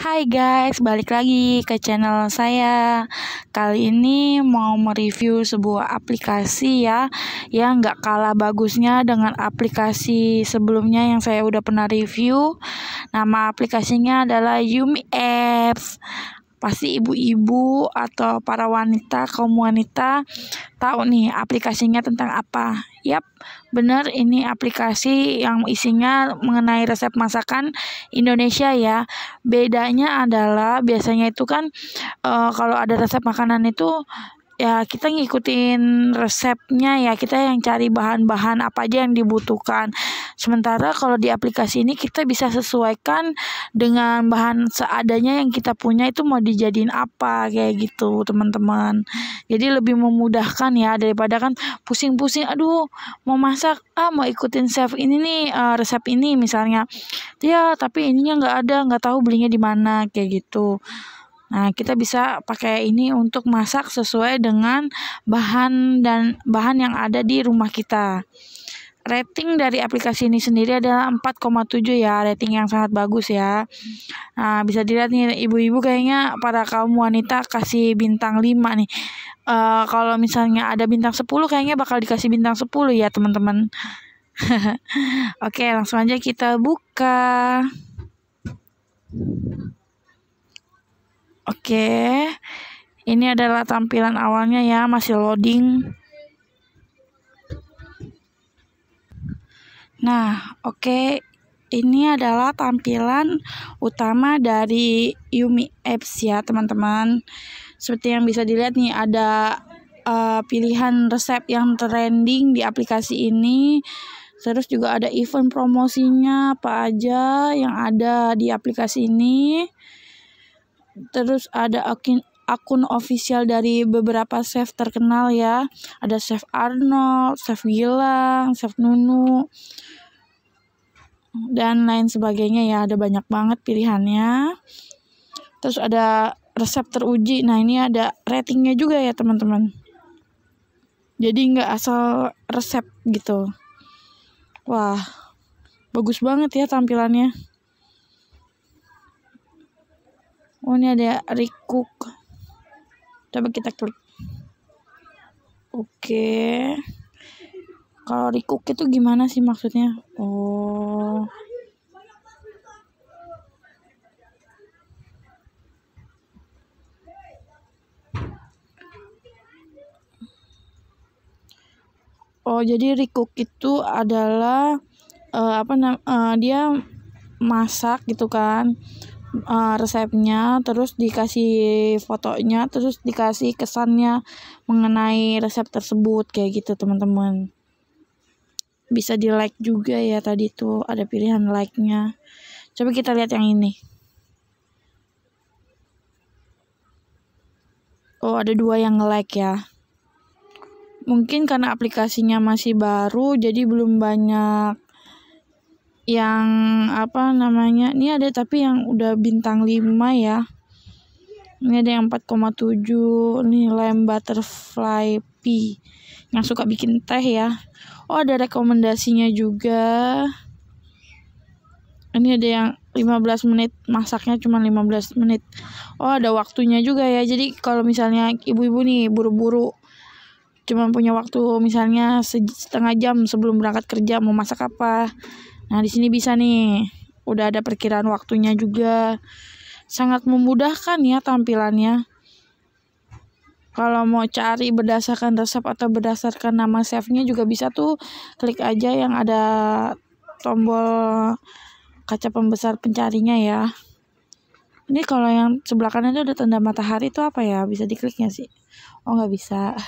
Hai guys, balik lagi ke channel saya. Kali ini mau mereview sebuah aplikasi ya, yang nggak kalah bagusnya dengan aplikasi sebelumnya yang saya udah pernah review. Nama aplikasinya adalah Yumi Apps. Pasti ibu-ibu atau para wanita, kaum wanita tahu nih aplikasinya tentang apa. Yap, benar ini aplikasi yang isinya mengenai resep masakan Indonesia ya. Bedanya adalah biasanya itu kan e, kalau ada resep makanan itu ya kita ngikutin resepnya ya kita yang cari bahan-bahan apa aja yang dibutuhkan sementara kalau di aplikasi ini kita bisa sesuaikan dengan bahan seadanya yang kita punya itu mau dijadiin apa kayak gitu teman-teman jadi lebih memudahkan ya daripada kan pusing-pusing aduh mau masak ah mau ikutin chef ini nih uh, resep ini misalnya ya tapi ininya nggak ada nggak tahu belinya di mana kayak gitu Nah, kita bisa pakai ini untuk masak sesuai dengan bahan dan bahan yang ada di rumah kita. Rating dari aplikasi ini sendiri adalah 4,7 ya, rating yang sangat bagus ya. Nah, bisa dilihat nih ibu-ibu kayaknya para kaum wanita kasih bintang 5 nih. Uh, kalau misalnya ada bintang 10 kayaknya bakal dikasih bintang 10 ya, teman-teman. Oke, langsung aja kita buka. Oke. Ini adalah tampilan awalnya ya, masih loading. Nah, oke. Ini adalah tampilan utama dari Yumi Apps ya, teman-teman. Seperti yang bisa dilihat nih, ada uh, pilihan resep yang trending di aplikasi ini. Terus juga ada event promosinya apa aja yang ada di aplikasi ini terus ada akun akun official dari beberapa chef terkenal ya. Ada chef Arnold, chef Gilang, chef Nunu dan lain sebagainya ya. Ada banyak banget pilihannya. Terus ada resep teruji. Nah, ini ada ratingnya juga ya, teman-teman. Jadi nggak asal resep gitu. Wah, bagus banget ya tampilannya. Oh ini ada Rikuk Coba kita klik. Oke. Okay. Kalau Rikuk itu gimana sih maksudnya? Oh. Oh jadi Rikuk itu adalah uh, apa nam uh, dia masak gitu kan uh, resepnya terus dikasih fotonya terus dikasih kesannya mengenai resep tersebut kayak gitu teman-teman bisa di like juga ya tadi tuh ada pilihan like nya coba kita lihat yang ini oh ada dua yang nge like ya mungkin karena aplikasinya masih baru jadi belum banyak yang apa namanya ini ada tapi yang udah bintang 5 ya ini ada yang 4,7 ini lem butterfly P yang suka bikin teh ya oh ada rekomendasinya juga ini ada yang 15 menit masaknya cuma 15 menit oh ada waktunya juga ya jadi kalau misalnya ibu-ibu nih buru-buru cuma punya waktu misalnya setengah jam sebelum berangkat kerja mau masak apa Nah, di sini bisa nih. Udah ada perkiraan waktunya juga. Sangat memudahkan ya tampilannya. Kalau mau cari berdasarkan resep atau berdasarkan nama chefnya juga bisa tuh klik aja yang ada tombol kaca pembesar pencarinya ya. Ini kalau yang sebelah kanan itu ada tanda matahari itu apa ya? Bisa dikliknya sih? Oh nggak bisa.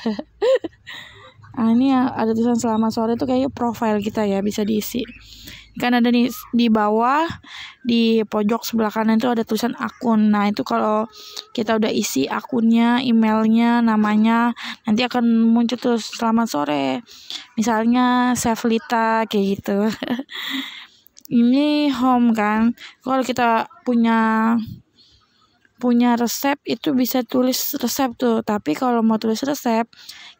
nah ini ada tulisan selamat sore itu kayaknya profile kita ya bisa diisi kan ada nih di bawah di pojok sebelah kanan itu ada tulisan akun nah itu kalau kita udah isi akunnya emailnya namanya nanti akan muncul tuh selamat sore misalnya Seflita kayak gitu ini home kan kalau kita punya punya resep itu bisa tulis resep tuh tapi kalau mau tulis resep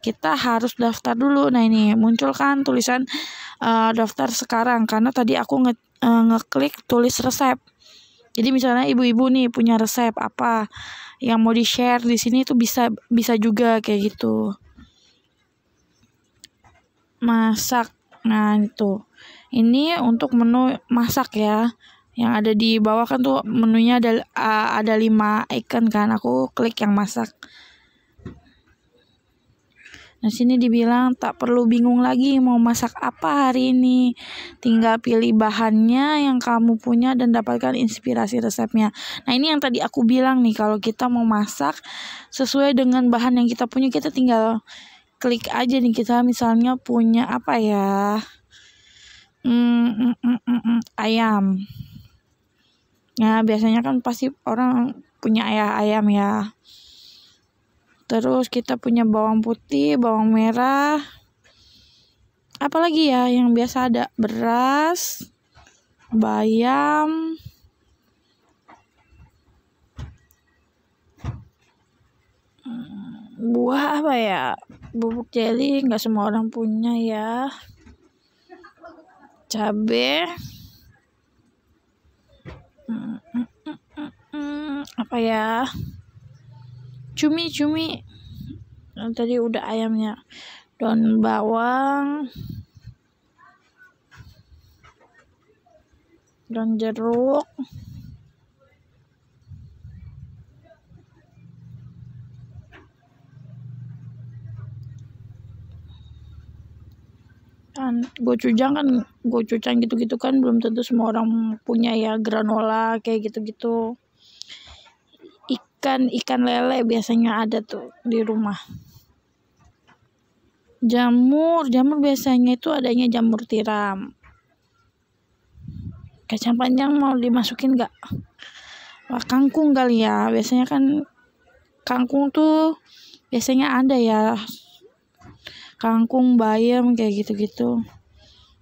kita harus daftar dulu. Nah, ini munculkan tulisan uh, daftar sekarang karena tadi aku nge uh, ngeklik tulis resep. Jadi misalnya ibu-ibu nih punya resep apa yang mau di-share di sini itu bisa bisa juga kayak gitu. Masak. Nah, itu. Ini untuk menu masak ya. Yang ada di bawah kan tuh menunya ada eh, ada 5 icon kan. Aku klik yang masak. Nah sini dibilang tak perlu bingung lagi mau masak apa hari ini. Tinggal pilih bahannya yang kamu punya dan dapatkan inspirasi resepnya. Nah ini yang tadi aku bilang nih kalau kita mau masak sesuai dengan bahan yang kita punya kita tinggal klik aja nih kita misalnya punya apa ya. Hmm, mm, mm, mm, ayam. Nah biasanya kan pasti orang punya ayah ayam ya Terus kita punya bawang putih, bawang merah. Apalagi ya yang biasa ada beras, bayam, hmm, buah apa ya bubuk jeli nggak semua orang punya ya cabe hmm, hmm, apa ya cumi cumi tadi udah ayamnya daun bawang daun jeruk kan gochujang kan gochujang gitu-gitu kan belum tentu semua orang punya ya granola kayak gitu-gitu ikan ikan lele biasanya ada tuh di rumah jamur jamur biasanya itu adanya jamur tiram kacang panjang mau dimasukin nggak Wah, kangkung kali ya biasanya kan kangkung tuh biasanya ada ya kangkung bayam kayak gitu-gitu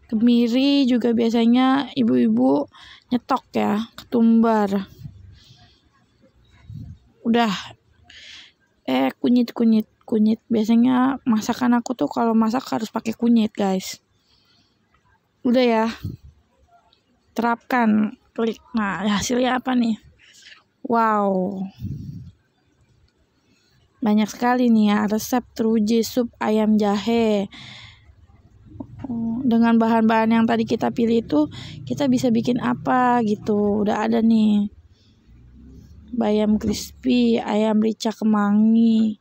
kemiri juga biasanya ibu-ibu nyetok ya ketumbar udah eh kunyit kunyit kunyit biasanya masakan aku tuh kalau masak harus pakai kunyit guys udah ya terapkan klik nah hasilnya apa nih wow banyak sekali nih ya resep teruji sup ayam jahe oh, dengan bahan-bahan yang tadi kita pilih itu kita bisa bikin apa gitu udah ada nih bayam crispy, ayam rica kemangi.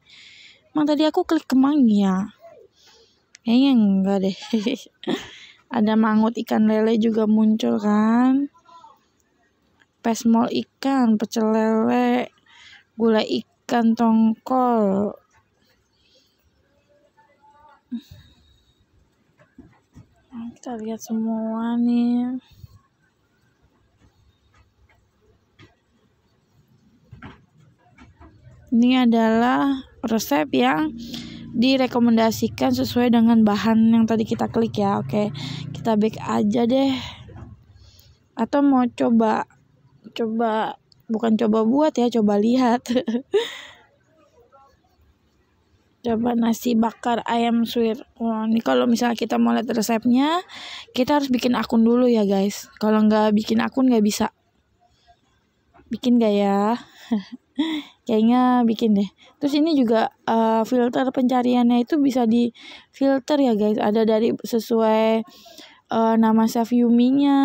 Emang tadi aku klik kemangi ya? Kayaknya enggak deh. Ada mangut ikan lele juga muncul kan? Pesmol ikan, pecel lele, gulai ikan tongkol. Nah, kita lihat semua nih. Ini adalah resep yang direkomendasikan sesuai dengan bahan yang tadi kita klik ya. Oke, kita back aja deh. Atau mau coba coba bukan coba buat ya, coba lihat. coba nasi bakar ayam suwir. Wah, ini kalau misalnya kita mau lihat resepnya, kita harus bikin akun dulu ya guys. Kalau nggak bikin akun nggak bisa. Bikin gak ya? kayaknya bikin deh terus ini juga uh, filter pencariannya itu bisa di filter ya guys ada dari sesuai uh, nama save Yuminya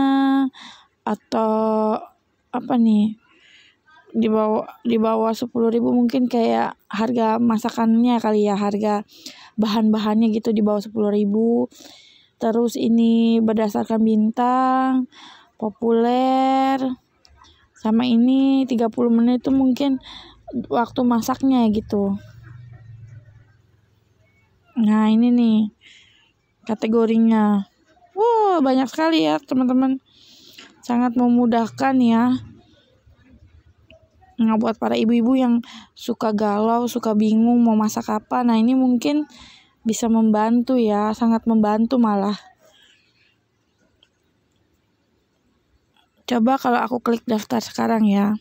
atau apa nih di bawah di bawah sepuluh ribu mungkin kayak harga masakannya kali ya harga bahan-bahannya gitu di bawah sepuluh ribu terus ini berdasarkan bintang populer sama ini 30 menit itu mungkin waktu masaknya gitu nah ini nih kategorinya wow banyak sekali ya teman-teman sangat memudahkan ya Nah, buat para ibu-ibu yang suka galau, suka bingung mau masak apa, nah ini mungkin bisa membantu ya, sangat membantu malah. Coba kalau aku klik daftar sekarang ya.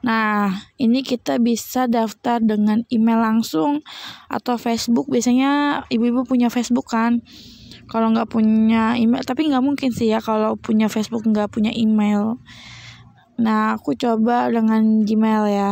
Nah, ini kita bisa daftar dengan email langsung atau Facebook. Biasanya ibu-ibu punya Facebook kan? Kalau nggak punya email, tapi nggak mungkin sih ya kalau punya Facebook nggak punya email. Nah, aku coba dengan Gmail ya.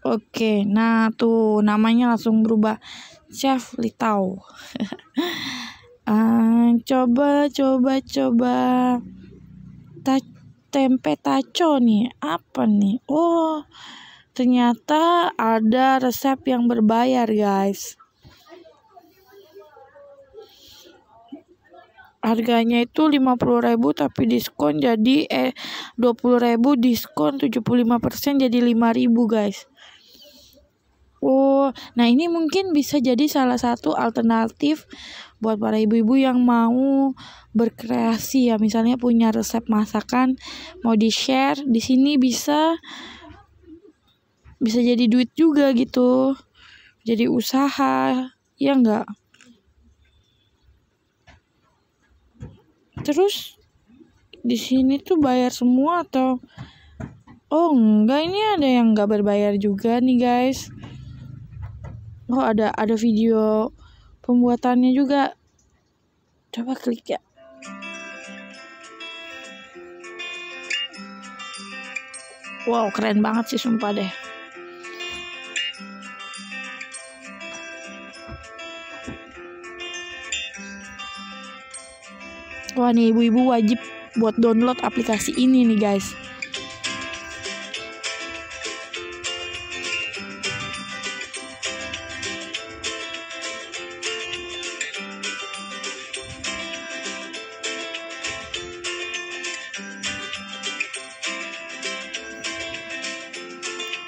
Oke, nah tuh namanya langsung berubah Chef Litau. Ah, coba coba coba Ta tempe taco nih apa nih? Oh, ternyata ada resep yang berbayar guys. harganya itu 50.000 tapi diskon jadi eh 20.000 diskon 75% jadi 5.000 guys. Oh, nah ini mungkin bisa jadi salah satu alternatif buat para ibu-ibu yang mau berkreasi ya, misalnya punya resep masakan mau di-share di sini bisa bisa jadi duit juga gitu. Jadi usaha, ya enggak? Terus di sini tuh bayar semua atau Oh, enggak ini ada yang enggak berbayar juga nih, guys oh ada ada video pembuatannya juga coba klik ya wow keren banget sih sumpah deh Wah nih ibu-ibu wajib buat download aplikasi ini nih guys.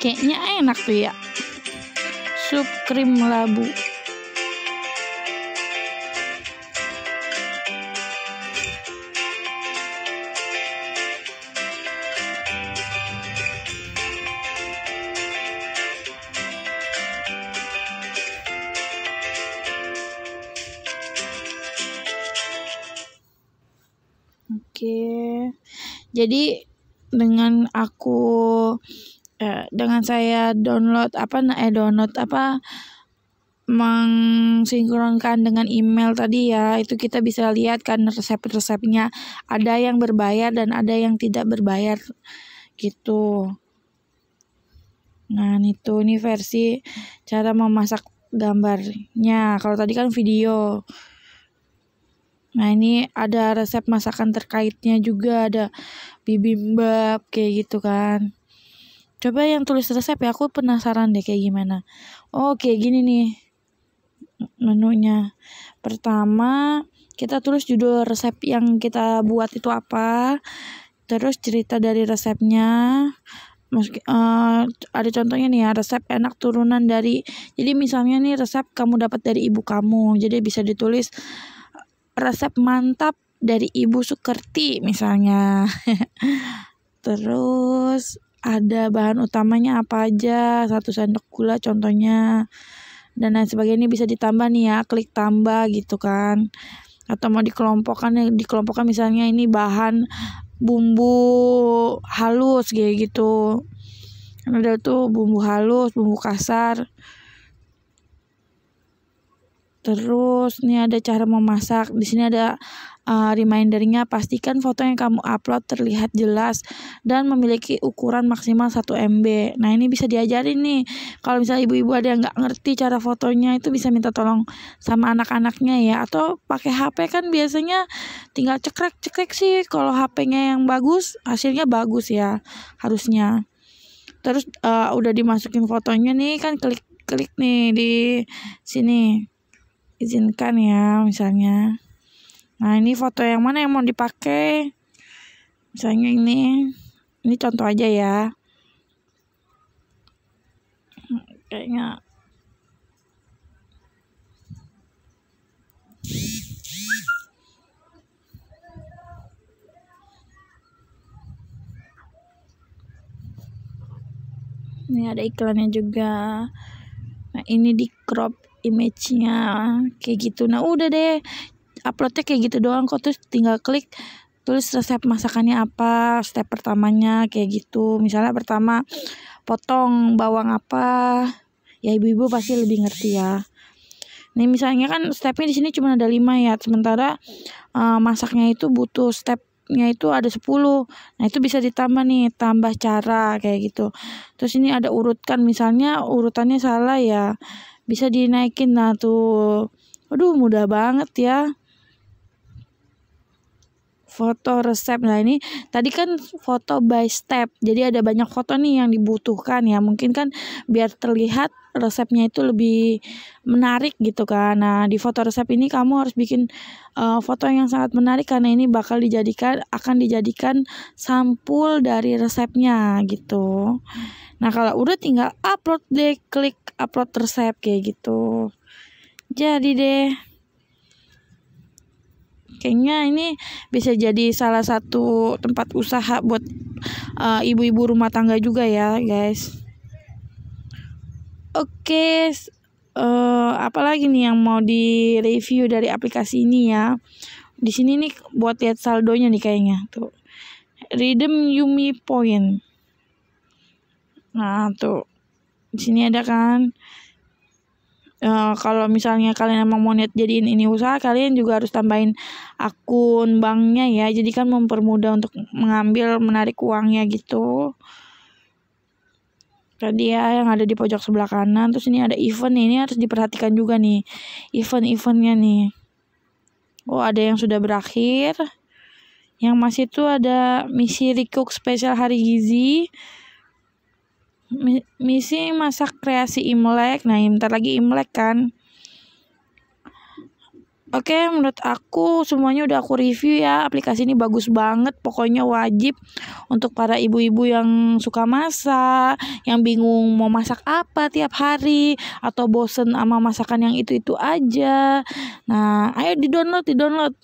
kayaknya enak tuh ya sup krim labu Oke. Jadi download apa eh download apa mengsinkronkan dengan email tadi ya itu kita bisa lihat kan resep-resepnya ada yang berbayar dan ada yang tidak berbayar gitu nah itu ini versi cara memasak gambarnya kalau tadi kan video nah ini ada resep masakan terkaitnya juga ada bibimbap kayak gitu kan Coba yang tulis resep ya, aku penasaran deh kayak gimana. Oke, oh, gini nih menunya. Pertama, kita tulis judul resep yang kita buat itu apa. Terus cerita dari resepnya. Meski, uh, ada contohnya nih ya, resep enak turunan dari. Jadi misalnya nih resep kamu dapat dari ibu kamu. Jadi bisa ditulis resep mantap dari Ibu Sukerti misalnya. Terus ada bahan utamanya apa aja, satu sendok gula contohnya dan lain sebagainya ini bisa ditambah nih ya, klik tambah gitu kan. Atau mau dikelompokkan dikelompokkan misalnya ini bahan bumbu halus kayak gitu. Kan ada tuh bumbu halus, bumbu kasar. Terus nih ada cara memasak. Di sini ada uh, remindernya pastikan foto yang kamu upload terlihat jelas dan memiliki ukuran maksimal 1 MB. Nah, ini bisa diajarin nih. Kalau misalnya ibu-ibu ada yang nggak ngerti cara fotonya itu bisa minta tolong sama anak-anaknya ya atau pakai HP kan biasanya tinggal cekrek-cekrek sih kalau HP-nya yang bagus hasilnya bagus ya harusnya. Terus uh, udah dimasukin fotonya nih kan klik klik nih di sini izinkan ya misalnya Nah ini foto yang mana yang mau dipakai? Misalnya ini, ini contoh aja ya. Kayaknya. Ini ada iklannya juga. Nah ini di crop image-nya kayak gitu. Nah udah deh, uploadnya kayak gitu doang kok terus tinggal klik tulis resep masakannya apa step pertamanya kayak gitu misalnya pertama potong bawang apa ya ibu-ibu pasti lebih ngerti ya Nih misalnya kan stepnya di sini cuma ada lima ya, sementara uh, masaknya itu butuh stepnya itu ada 10. Nah, itu bisa ditambah nih, tambah cara kayak gitu. Terus ini ada urutkan misalnya urutannya salah ya, bisa dinaikin nah tuh. Aduh, mudah banget ya foto resep. Nah, ini tadi kan foto by step. Jadi ada banyak foto nih yang dibutuhkan ya. Mungkin kan biar terlihat resepnya itu lebih menarik gitu kan. Nah, di foto resep ini kamu harus bikin uh, foto yang sangat menarik karena ini bakal dijadikan akan dijadikan sampul dari resepnya gitu. Nah, kalau udah tinggal upload deh, klik upload resep kayak gitu. Jadi deh kayaknya ini bisa jadi salah satu tempat usaha buat eh, ibu-ibu uh, rumah tangga juga ya guys oke okay, uh, eh, apalagi nih yang mau di review dari aplikasi ini ya di sini nih buat lihat saldonya nih kayaknya tuh redeem Yumi Point nah tuh di sini ada kan Eh, kalau misalnya kalian emang mau niat jadiin ini usaha, kalian juga harus tambahin akun banknya ya. Jadi kan mempermudah untuk mengambil menarik uangnya gitu. Tadi ya yang ada di pojok sebelah kanan. Terus ini ada event ini harus diperhatikan juga nih. Event-eventnya nih. Oh ada yang sudah berakhir. Yang masih itu ada misi recook spesial hari gizi misi masak kreasi Imlek. Nah, ntar lagi Imlek kan. Oke, menurut aku semuanya udah aku review ya. Aplikasi ini bagus banget, pokoknya wajib untuk para ibu-ibu yang suka masak, yang bingung mau masak apa tiap hari atau bosen sama masakan yang itu-itu aja. Nah, ayo di-download, di-download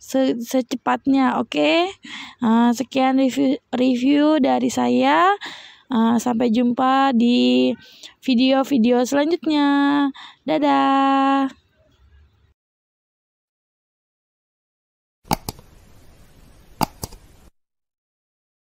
se secepatnya, oke? Okay? Nah, sekian review review dari saya. Eh, sampai jumpa di video-video selanjutnya. Dadah.